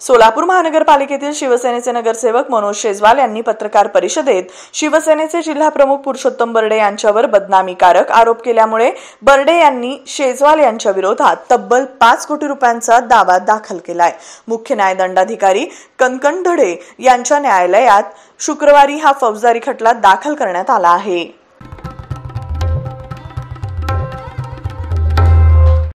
सोलापूर महानगरपालिकेतील शिवसेनेचे नगरसेवक मनोज शेजवाल यांनी पत्रकार परिषदेत शिवसेनेचे जिल्हाप्रमुख पुरुषोत्तम बर्डे यांच्यावर बदनामीकारक आरोप केल्यामुळे बर्डे यांनी शेजवाल यांच्या विरोधात तब्बल पाच कोटी रुपयांचा दावा दाखल केलाय मुख्य न्यायदंडाधिकारी कनकन धडे यांच्या न्यायालयात शुक्रवारी हा फौजदारी खटला दाखल करण्यात आला आहे